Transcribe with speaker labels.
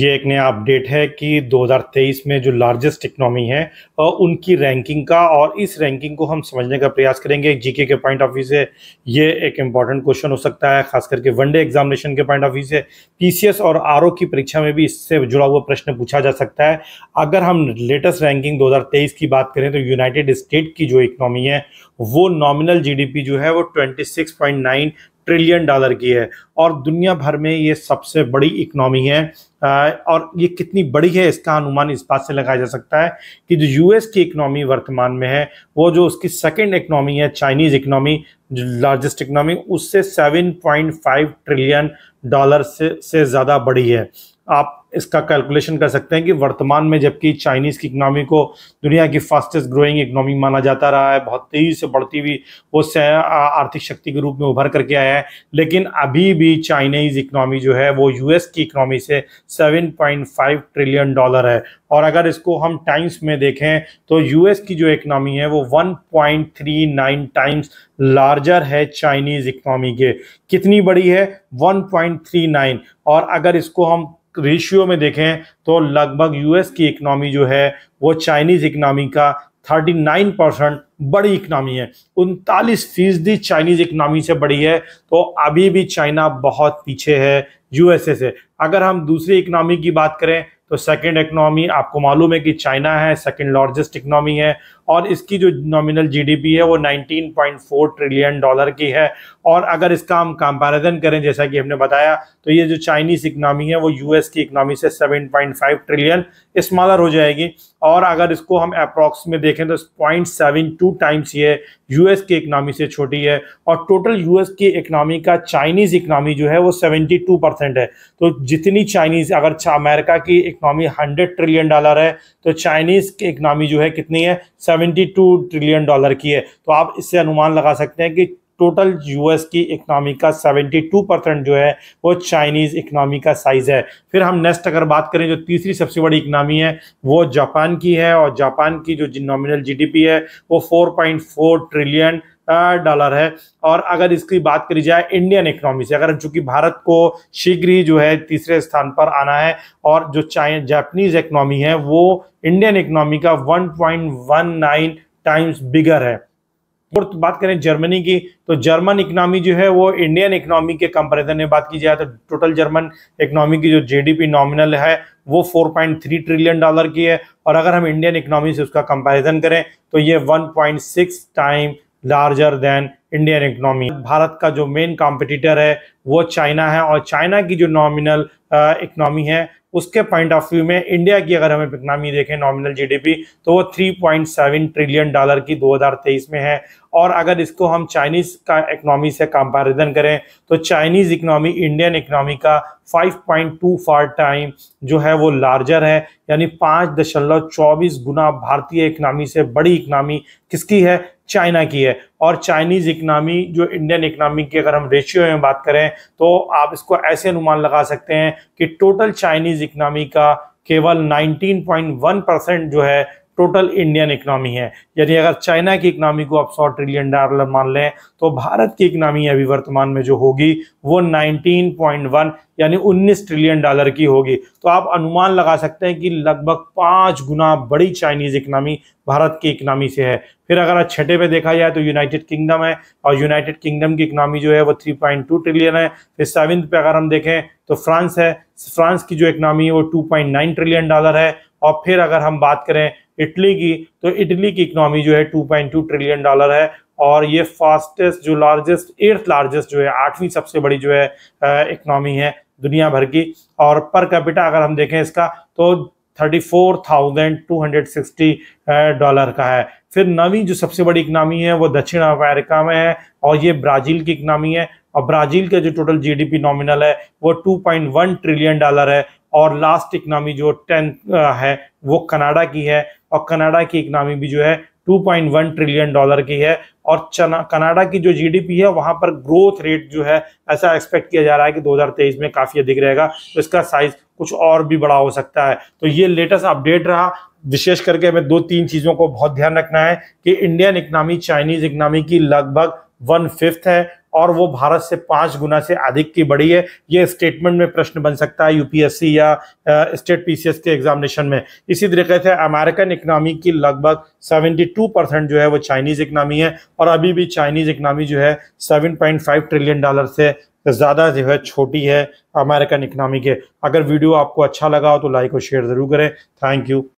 Speaker 1: ये एक नया अपडेट है कि 2023 में जो लार्जेस्ट इकनॉमी है उनकी रैंकिंग का और इस रैंकिंग को हम समझने का प्रयास करेंगे जीके के पॉइंट ऑफ व्यू से ये एक इम्पॉर्टेंट क्वेश्चन हो सकता है खास करके वनडे एग्जामिनेशन के पॉइंट ऑफ व्यू से पीसीएस और आर की परीक्षा में भी इससे जुड़ा हुआ प्रश्न पूछा जा सकता है अगर हम लेटेस्ट रैंकिंग दो की बात करें तो यूनाइटेड स्टेट की जो इकनॉमी है वो नॉमिनल जी जो है वो ट्वेंटी ट्रिलियन डॉलर की है और दुनिया भर में ये सबसे बड़ी इकनॉमी है और ये कितनी बड़ी है इसका अनुमान इस बात से लगाया जा सकता है कि जो यूएस की इकनॉमी वर्तमान में है वो जो उसकी सेकेंड इकनॉमी है चाइनीज इकनॉमी लार्जेस्ट इकनॉमी उससे 7.5 ट्रिलियन डॉलर से से ज़्यादा बड़ी है आप इसका कैलकुलेशन कर सकते हैं कि वर्तमान में जबकि चाइनीज़ की इकनॉमी को दुनिया की फास्टेस्ट ग्रोइंग इकनॉमी माना जाता रहा है बहुत तेज़ी से बढ़ती हुई वो आर्थिक शक्ति के रूप में उभर करके आया है लेकिन अभी भी चाइनीज़ इकनॉमी जो है वो यूएस की इकनॉमी से 7.5 ट्रिलियन डॉलर है और अगर इसको हम टाइम्स में देखें तो यूएस की जो इकनॉमी है वो वन टाइम्स लार्जर है चाइनीज़ इकनॉमी के कितनी बड़ी है वन और अगर इसको हम रेशियो में देखें तो लगभग यूएस की इकनॉमी जो है वो चाइनीज़ इकनॉमी का 39 परसेंट बड़ी इकनॉमी है उनतालीस फीसदी चाइनीज़ इकनॉमी से बड़ी है तो अभी भी चाइना बहुत पीछे है यूएसए से अगर हम दूसरी इकनॉमी की बात करें तो सेकंड इकनॉमी आपको मालूम है कि चाइना है सेकंड लार्जेस्ट इकनॉमी है और इसकी जो नॉमिनल जीडीपी है वो 19.4 ट्रिलियन डॉलर की है और अगर इसका हम कंपैरिजन करें जैसा कि हमने बताया तो ये जो चाइनीज इकनॉमी है वो यूएस की इकनॉमी से 7.5 ट्रिलियन स्मॉलर हो जाएगी और अगर इसको हम अप्रोक्स में देखें तो पॉइंट सेवन टू टाइम्स ये यूएस की इकनॉमी से छोटी है और टोटल यूएस की इकनॉमी का चाइनीज इकनॉमी जो है वो सेवेंटी टू परसेंट है तो जितनी चाइनीज अगर अमेरिका की इकनॉमी हंड्रेड ट्रिलियन डॉलर है तो चाइनीज की इकनॉमी जो है कितनी है सेवन 72 ट्रिलियन डॉलर की है तो आप इससे अनुमान लगा सकते हैं कि टोटल यूएस की इकनॉमी का 72 परसेंट जो है वो चाइनीज़ इकनॉमी का साइज़ है फिर हम नेक्स्ट अगर बात करें जो तीसरी सबसे बड़ी इकनॉमी है वो जापान की है और जापान की जो नॉमिनल जीडीपी है वो 4.4 ट्रिलियन डॉलर है और अगर इसकी बात करी जाए इंडियन इकोनॉमी से अगर चूंकि भारत को शीघ्र ही जो है तीसरे स्थान पर आना है और जो चाइना जापनीज इकोनॉमी है वो इंडियन इकोनॉमी का 1.19 टाइम्स बिगर है और तो बात करें जर्मनी की तो जर्मन इकोनॉमी जो है वो इंडियन इकोनॉमी के कंपेरिजन में बात की जाए तो टोटल जर्मन इकोनॉमी की जो जीडीपी नॉमिनल है वो 4.3 ट्रिलियन डॉलर की है और अगर हम इंडियन इकोनॉमी से उसका कंपेरिजन करें तो ये 1.6 time larger than Indian economy भारत का जो मेन कॉम्पिटिटर है वो चाइना है और चाइना की जो नॉमिनल इकोनॉमी uh, है उसके पॉइंट ऑफ व्यू में इंडिया की अगर हम इकनॉमी देखें नॉमिनल जीडीपी तो वो 3.7 ट्रिलियन डॉलर की 2023 में है और अगर इसको हम चाइनीज़ का इकनॉमी से कंपैरिजन करें तो चाइनीज़ इकनॉमी इंडियन इकनॉमी का 5.24 टाइम जो है वो लार्जर है यानी पाँच दशमलव चौबीस गुना भारतीय इकनॉमी से बड़ी इकनॉमी किसकी है चाइना की है और चाइनीज़ इकनॉमी जो इंडियन इकनॉमी की अगर हम रेशियो में बात करें तो आप इसको ऐसे अनुमान लगा सकते हैं कि टोटल चाइनीज़ इकनॉमी का केवल 19.1 परसेंट जो है टोटल इंडियन इकनॉमी है यानी अगर चाइना की इकनॉमी को आप सौ ट्रिलियन डॉलर मान लें तो भारत की इकनॉमी अभी वर्तमान में जो होगी वो 19.1 यानी 19 ट्रिलियन डॉलर की होगी तो आप अनुमान लगा सकते हैं कि लगभग पाँच गुना बड़ी चाइनीज़ इकनॉमी भारत की इकनॉमी से है फिर अगर आज छठे पे देखा जाए तो यूनाइटेड किंगडम है और यूनाइटेड किंगडम की इकनॉमी जो है वो 3.2 ट्रिलियन है फिर सेवन पे अगर हम देखें तो फ्रांस है फ्रांस की जो इकनॉमी है वो 2.9 ट्रिलियन डॉलर है और फिर अगर हम बात करें इटली की तो इटली की इकोनॉमी जो है 2.2 ट्रिलियन डॉलर है और ये फास्टेस्ट जो लार्जेस्ट एट्थ लार्जेस्ट जो है आठवीं सबसे बड़ी जो है इकनॉमी है दुनिया भर की और पर कैपिटा अगर हम देखें इसका तो 34,260 डॉलर का है फिर नवी जो सबसे बड़ी इकनॉमी है वो दक्षिण अफ्रीका में है और ये ब्राज़ील की इकनॉमी है और ब्राज़ील का जो टोटल जीडीपी नॉमिनल है वो 2.1 ट्रिलियन डॉलर है और लास्ट इकनॉमी जो टेन है वो कनाडा की है और कनाडा की इकनॉमी भी जो है 2.1 ट्रिलियन डॉलर की है और कनाडा की जो जीडीपी है वहां पर ग्रोथ रेट जो है ऐसा एक्सपेक्ट किया जा रहा है कि 2023 में काफ़ी अधिक रहेगा तो इसका साइज कुछ और भी बड़ा हो सकता है तो ये लेटेस्ट अपडेट रहा विशेष करके हमें दो तीन चीज़ों को बहुत ध्यान रखना है कि इंडियन इकनॉमी चाइनीज इकनॉमी की लगभग वन फिफ्थ है और वो भारत से पांच गुना से अधिक की बढ़ी है ये स्टेटमेंट में प्रश्न बन सकता है यूपीएससी या स्टेट पीसीएस के एग्जामिनेशन में इसी तरीके से अमेरिकन इकनॉमी की लगभग 72 परसेंट जो है वो चाइनीज इकनॉमी है और अभी भी चाइनीज इकनॉमी जो है 7.5 ट्रिलियन डॉलर से ज़्यादा जो है छोटी है अमेरिकन इकनॉमी के अगर वीडियो आपको अच्छा लगा हो तो लाइक और शेयर ज़रूर करें थैंक यू